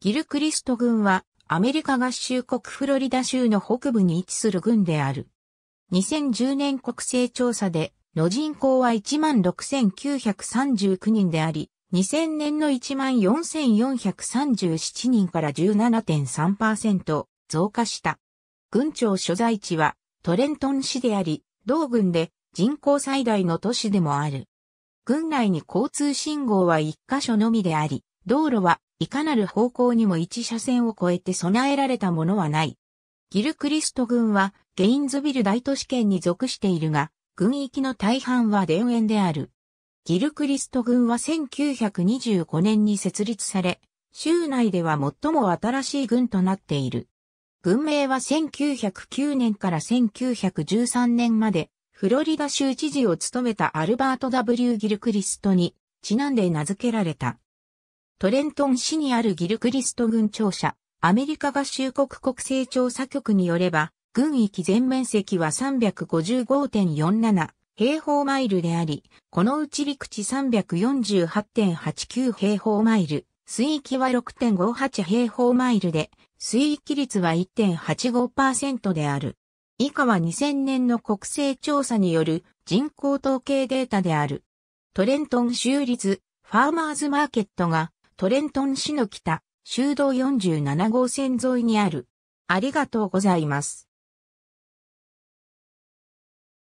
ギルクリスト軍はアメリカ合衆国フロリダ州の北部に位置する軍である。2010年国勢調査での人口は16,939人であり、2000年の14,437人から17.3%増加した。軍庁所在地はトレントン市であり、同軍で人口最大の都市でもある。軍内に交通信号は1カ所のみであり、道路はいかなる方向にも一車線を越えて備えられたものはない。ギルクリスト軍はゲインズビル大都市圏に属しているが、軍域の大半は田園である。ギルクリスト軍は1925年に設立され、州内では最も新しい軍となっている。軍名は1909年から1913年まで、フロリダ州知事を務めたアルバート・ W・ ギルクリストに、ちなんで名付けられた。トレントン市にあるギルクリスト軍庁舎、アメリカ合衆国国勢調査局によれば、軍域全面積は355.47平方マイルであり、このうち陸地348.89平方マイル、水域は6.58平方マイルで、水域率は1.85%である。以下は2000年の国勢調査による人口統計データである。トレントン州立ファーマーズマーケットがトレントン市の北、修道47号線沿いにある。ありがとうございます。